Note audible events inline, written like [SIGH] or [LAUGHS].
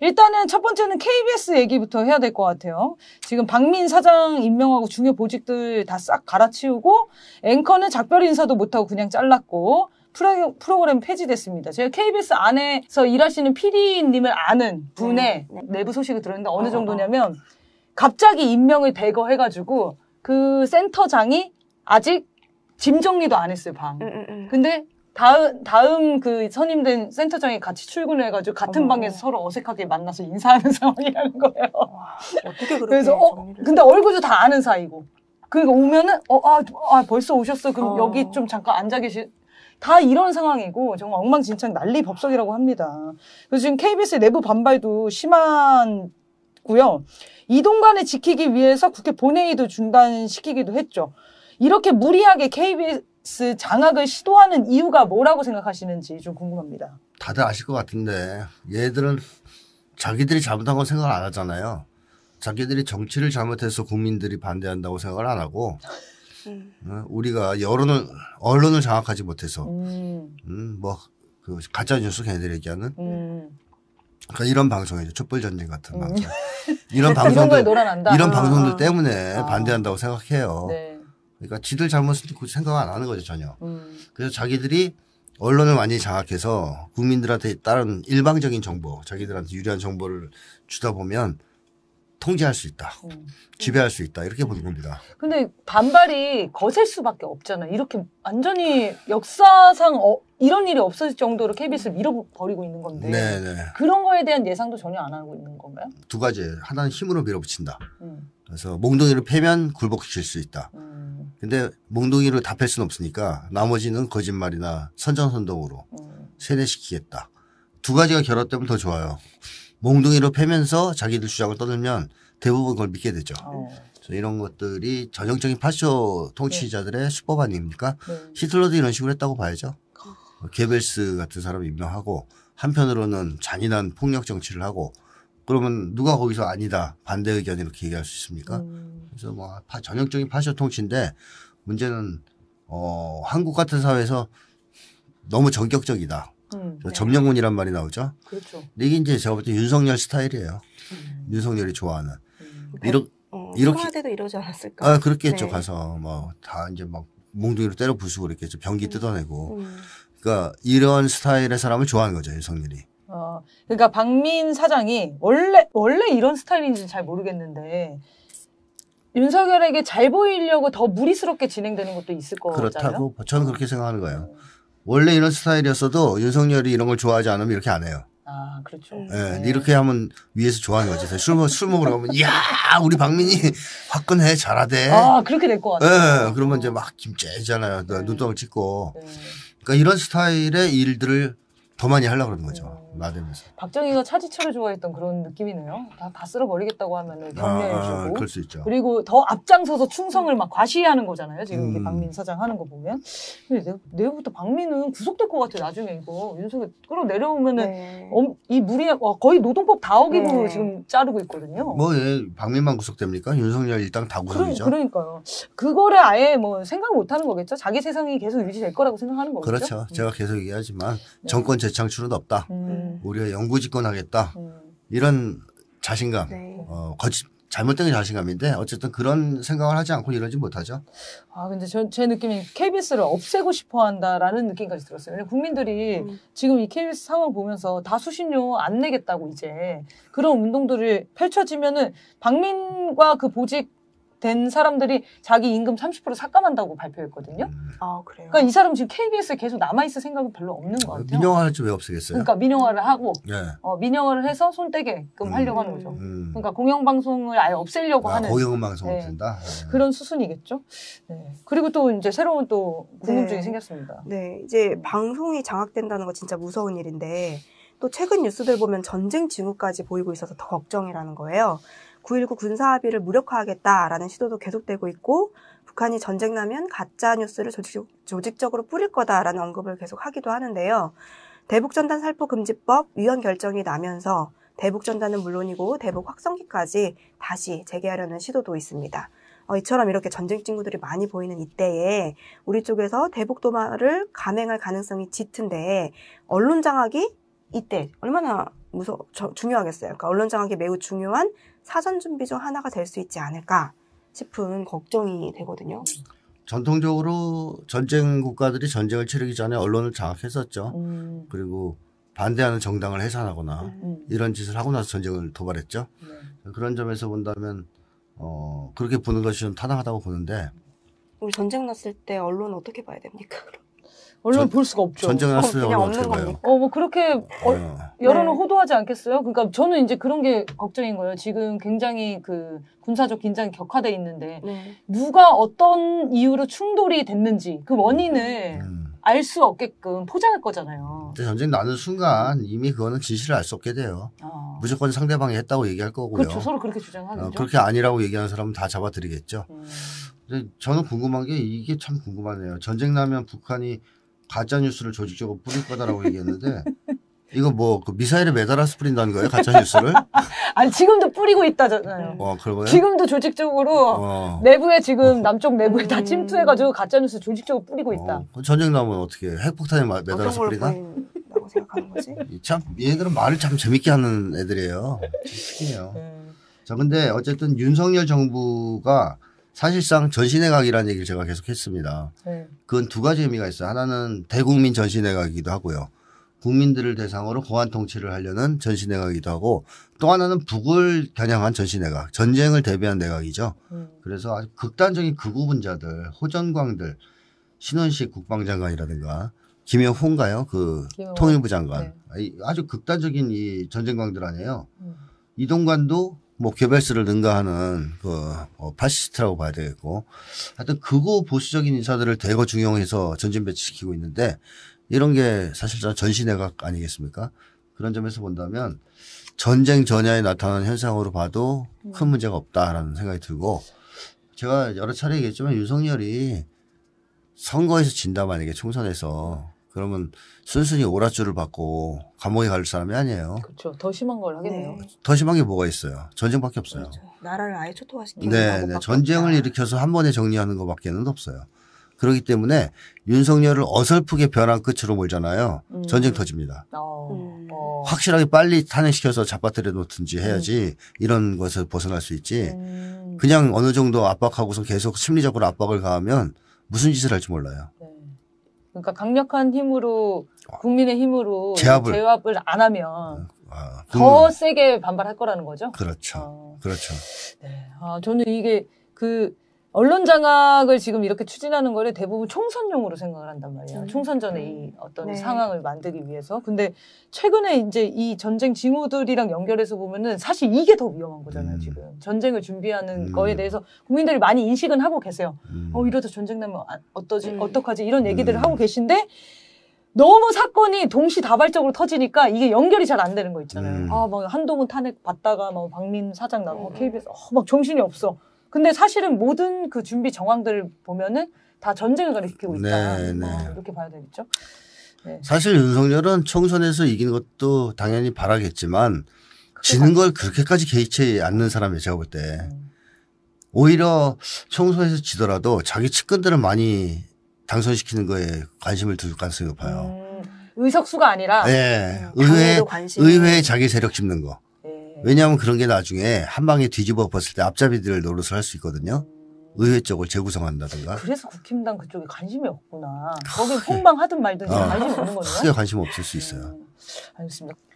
일단은 첫 번째는 KBS 얘기부터 해야 될 것 같아요. 지금 박민 사장 임명하고 중요 보직들 다 싹 갈아치우고 앵커는 작별 인사도 못하고 그냥 잘랐고 프로, 프로그램 폐지됐습니다. 제가 KBS 안에서 일하시는 PD님을 아는 분의 네, 네, 내부 소식을 들었는데 어느 어, 어, 어. 정도냐면 갑자기 임명을 대거 해가지고 그 센터장이 아직 짐 정리도 안 했어요 방. 음, 음, 음. 근데 다음 다음 그 선임된 센터장이 같이 출근해가지고 같은 어. 방에서 서로 어색하게 만나서 인사하는 [LAUGHS] 상황이라는 거예요. 와, 어떻게 그렇게 그래서 어 근데 얼굴도 다 아는 사이고. 그러니까 오면은 어아 아, 벌써 오셨어. 그럼 어. 여기 좀 잠깐 앉아 계실 다 이런 상황이고 정말 엉망진창 난리 법석이라고 합니다. 그래서 지금 KBS 내부 반발도 심한 고요. 이동관을 지키기 위해서 국회 본회의도 중단시키기도 했죠. 이렇게 무리하게 KBS 스 장악을 시도하는 이유가 뭐라고 생각하시는지 좀 궁금합니다. 다들 아실 것 같은데 얘들은 자기들이 잘못한 건 생각 안 하잖아요. 자기들이 정치를 잘못해서 국민들이 반대한다고 생각을 안 하고 음. 어, 우리가 여론을 언론을 장악하지 못해서 음. 음, 뭐그 가짜 뉴스 걔네들 얘기하는 음. 그러니까 이런 방송이죠 촛불 전쟁 같은 음. 방송 이런 [LAUGHS] 그 방송들 이런 방송들 아. 때문에 아. 반대한다고 생각해요. 네. 그러니까 지들 잘못을 생각 안 하는 거죠 전혀. 음. 그래서 자기들이 언론을 많이 장악해서 국민들한테 다른 일방적인 정보, 자기들한테 유리한 정보를 주다 보면 통제할 수 있다, 음. 지배할 수 있다 이렇게 보는 겁니다. 근데 반발이 거셀 수밖에 없잖아. 이렇게 완전히 역사상 어, 이런 일이 없어질 정도로 KBS를 밀어버리고 있는 건데 네네. 네. 그런 거에 대한 예상도 전혀 안 하고 있는 건가요? 두 가지. 하나는 힘으로 밀어붙인다. 음. 그래서 몽둥이를 패면 굴복시킬 수 있다. 음. 근데 몽둥이를 다팰 수는 없으니까 나머지는 거짓말이나 선전선동으로 음. 세뇌시키겠다. 두 가지가 결합되면 더 좋아요. 몽둥이로 패면서 자기들 주장을 떠들면 대부분 그걸 믿게 되죠. 어. 이런 것들이 전형적인 파쇼 통치자들의 네. 수법 아닙니까? 네. 히틀러도 이런 식으로 했다고 봐야죠. 아. 뭐 게벨스 같은 사람을 임명하고 한편으로는 잔인한 폭력 정치를 하고 그러면 누가 거기서 아니다 반대 의견 이렇게 얘기할 수 있습니까? 음. 그래서 뭐 파, 전형적인 파쇼 통치인데 문제는 어 한국 같은 사회에서 너무 전격적이다. 음, 네. 점령군이란 말이 나오죠. 그렇죠. 이게 이제 제가 볼 때 윤석열 스타일이에요. 음. 윤석열이 좋아하는 음. 이렇게 어, 이렇게 때도 이러지 않았을까? 아 그렇겠죠. 네. 가서 뭐 다 이제 막 몽둥이로 때려 부수고 그랬겠죠. 변기 음. 뜯어내고. 음. 그러니까 이런 스타일의 사람을 좋아하는 거죠 윤석열이. 어, 그러니까 박민 사장이 원래 원래 이런 스타일인지는 잘 모르겠는데 윤석열에게 잘 보이려고 더 무리스럽게 진행되는 것도 있을 거잖아요. 그렇다고 저는 그렇게 생각하는 거예요. 원래 이런 스타일이었어도 윤석열이 이런 걸 좋아하지 않으면 이렇게 안 해요. 아, 그렇죠. 네. 네. 이렇게 하면 위에서 좋아하는 거지. 술, 술 먹으러 가면, 야 우리 박민이 화끈해, 잘하대. 아, 그렇게 될 것 같아요. 예, 그러면 이제 막 김째잖아요. 네. 눈동을 찍고. 네. 그러니까 이런 스타일의 일들을 더 많이 하려고 그러는 거죠. 네. 나대면서. 박정희가 차지철을 좋아했던 그런 느낌이네요. 다, 다 쓸어버리겠다고 하면은 격려해주고. 아, 아, 그럴 수 있죠. 그리고 더 앞장서서 충성을 막 과시하는 거잖아요. 지금 음. 박민 사장 하는 거 보면. 근데 내, 내부터 박민은 구속될 것 같아요. 나중에 이거 윤석열 끌어내려오면은 네. 엄, 이 무리 에 어, 거의 노동법 다 어기고 네. 지금 자르고 있거든요. 뭐 예, 박민만 구속됩니까? 윤석열 일당 다 구속이죠. 그러, 그러니까요. 그거를 아예 뭐 생각 못하는 거겠죠. 자기 세상이 계속 유지될 거라고 생각하는 거겠죠. 그렇죠. 제가 음. 계속 얘기하지만 네. 정권 재창출은 없다. 음. 음. 우리가 연구 집권하겠다 음. 이런 자신감, 네. 어, 거짓, 잘못된 자신감인데 어쨌든 그런 생각을 하지 않고 이러지 못하죠. 아 근데 저, 제 느낌이 KBS를 없애고 싶어한다라는 느낌까지 들었어요. 왜냐 국민들이 음. 지금 이 KBS 상황 보면서 다수신료 안 내겠다고 이제 그런 운동들이 펼쳐지면은 박민과 그 보직 된 사람들이 자기 임금 30% 삭감한다고 발표했거든요. 아 그래요. 그니까이 사람 지금 KBS에 계속 남아 있을 생각은 별로 없는 것 같아요. 민영화를 좀 왜 없애겠어요? 그니까 민영화를 하고 예. 어, 민영화를 해서 손 떼게끔 음. 하려고 하는 거죠. 음. 그니까 공영방송을 아예 없애려고 아, 하는 공영방송 네. 없앤다 네. 그런 수순이겠죠. 네. 그리고 또 이제 새로운 또 궁금증이 네. 생겼습니다. 네, 이제 방송이 장악된다는 거 진짜 무서운 일인데. 또 최근 뉴스들 보면 전쟁 징후까지 보이고 있어서 더 걱정이라는 거예요. 9.19 군사합의를 무력화하겠다라는 시도도 계속되고 있고 북한이 전쟁 나면 가짜 뉴스를 조직적, 으로 뿌릴 거다라는 언급을 계속 하기도 하는데요. 대북전단 살포 금지법 위헌 결정이 나면서 대북전단은 물론이고 대북 확성기까지 다시 재개하려는 시도도 있습니다. 어, 이처럼 이렇게 전쟁 친구들이 많이 보이는 이때에 우리 쪽에서 대북 도마를 감행할 가능성이 짙은데 언론 장악이 이때 얼마나 무서 중요하겠어요. 그러니까 언론 장악이 매우 중요한 사전 준비 중 하나가 될 수 있지 않을까 싶은 걱정이 되거든요. 전통적으로 전쟁 국가들이 전쟁을 치르기 전에 언론을 장악했었죠. 음. 그리고 반대하는 정당을 해산하거나 음. 음. 이런 짓을 하고 나서 전쟁을 도발했죠. 음. 그런 점에서 본다면 어, 그렇게 보는 것이 좀 타당하다고 보는데 우리 전쟁 났을 때 언론 어떻게 봐야 됩니까? 얼른 볼 수가 없죠. 전쟁 을으면그 어, 없는 거니까. 어, 뭐 그렇게 어, 네. 여론을 네. 호도하지 않겠어요? 그러니까 저는 이제 그런 게 걱정인 거예요. 지금 굉장히 그 군사적 긴장이 격화돼 있는데 네. 누가 어떤 이유로 충돌이 됐는지 그 원인을 음. 알수 없게끔 포장할 거잖아요. 전쟁 나는 순간 이미 그거는 진실을 알 수 없게 돼요. 어. 무조건 상대방이 했다고 얘기할 거고요. 그렇죠. 서로 그렇게 주장하죠. 어, 그렇게 아니라고 얘기하는 사람은 다 잡아들이겠죠. 음. 저는 궁금한 게 이게 참 궁금하네요. 전쟁 나면 북한이 가짜 뉴스를 조직적으로 뿌릴 거다라고 얘기했는데 [LAUGHS] 이거 뭐그 미사일에 매달아서 뿌린다는 거예요? 가짜 뉴스를? [LAUGHS] 아니 지금도 뿌리고 있다잖아요. 어, 그러요 지금도 조직적으로 어. 내부에 지금 어. 남쪽 내부에 다 음. 침투해가지고 가짜 뉴스 조직적으로 뿌리고 어. 있다. 어. 전쟁 나면 어떻게 핵폭탄에 매달아서 뿌리나? 다고 생각하는 거지? [LAUGHS] 참 얘들은 말을 참 재밌게 하는 애들이에요. 신기해요. 음. 네. 자 근데 어쨌든 윤석열 정부가 사실상 전시내각이라는 얘기를 제가 계속 했습니다. 네. 그건 두 가지 의미가 있어요. 하나는 대국민 전시내각이기도 하고요. 국민들을 대상으로 고안 통치를 하려는 전시내각이기도 하고 또 하나는 북을 겨냥한 전시내각, 전쟁을 대비한 내각이죠. 음. 그래서 아주 극단적인 극우분자들, 호전광들, 신원식 국방장관이라든가 김여호가요그 통일부 장관. 네. 아주 극단적인 이 전쟁광들 아니에요. 음. 이동관도 뭐 개별수를 능가하는 그뭐 어, 파시스트라고 봐야 되겠고 하여튼 그거 보수적인 인사들을 대거 중용해서 전진 배치시키고 있는데 이런 게 사실상 전시내각 아니겠습니까? 그런 점에서 본다면 전쟁 전야에 나타난 현상으로 봐도 네. 큰 문제가 없다라는 생각이 들고 제가 여러 차례 얘기했지만 윤석열이 선거에서 진다 만약에 총선에서 그러면 순순히 오라주를 받고 감옥에 갈 사람이 아니에요. 그렇죠. 더 심한 걸 하겠네요. 네. 더 심한 게 뭐가 있어요? 전쟁밖에 없어요. 그렇죠. 나라를 아예 초토화시키는 네, 네. 전쟁을 없다. 일으켜서 한 번에 정리하는 것밖에는 없어요. 그렇기 때문에 윤석열을 어설프게 변한 끝으로 몰잖아요. 음. 전쟁 터집니다. 어. 음. 어. 확실하게 빨리 탄핵시켜서 잡아뜨려 놓든지 음. 해야지 음. 이런 것을 벗어날 수 있지. 음. 그냥 어느 정도 압박하고서 계속 심리적으로 압박을 가하면 무슨 짓을 할지 몰라요. 네. 그러니까 강력한 힘으로 아, 국민의 힘으로 제압을, 제압을 안 하면 아, 그, 더 세게 반발할 거라는 거죠. 그렇죠. 어. 그렇죠. 네. 아, 저는 이게 그 언론 장악을 지금 이렇게 추진하는 거를 대부분 총선용으로 생각을 한단 말이야. 음. 총선 전에 음. 이 어떤 네. 상황을 만들기 위해서. 근데 최근에 이제 이 전쟁 징후들이랑 연결해서 보면은 사실 이게 더 위험한 거잖아요, 음. 지금. 전쟁을 준비하는 음. 거에 대해서 국민들이 많이 인식은 하고 계세요. 어, 음. 이러다 전쟁 나면 어떠지, 음. 어떡하지? 이런 얘기들을 하고 계신데 너무 사건이 동시다발적으로 터지니까 이게 연결이 잘 안 되는 거 있잖아요. 아, 막 한동훈 탄핵 받다가 막 박민 사장 나고 KBS, 어, 막 정신이 없어. 근데 사실은 모든 그 준비 정황들 보면은 다 전쟁을 가리키고 있다. 네, 뭐 네. 아, 이렇게 봐야 되겠죠. 네. 사실 윤석열은 총선에서 이기는 것도 당연히 바라겠지만 지는 걸 그렇게까지 개의치 않는 사람이 제가 볼 때. 음. 오히려 총선에서 지더라도 자기 측근들을 많이 당선시키는 거에 관심을 둘 가능성이 높아요. 음, 의석수가 아니라 네. 음, 의회 의회에 자기 세력 짚는 거. 왜냐하면 그런 게 나중에 한 방에 뒤집어 봤을때 앞잡이들 을 노릇을 할 수 있거든요. 의회 쪽을 재구성한다든가. 그래서 국힘당 그쪽에 관심이 없구나. 아, 거기 폭망하든 말든 아, 관심 이 없는 거예요. 크게 관심 없을 수 있어요. 네. 알겠습니다.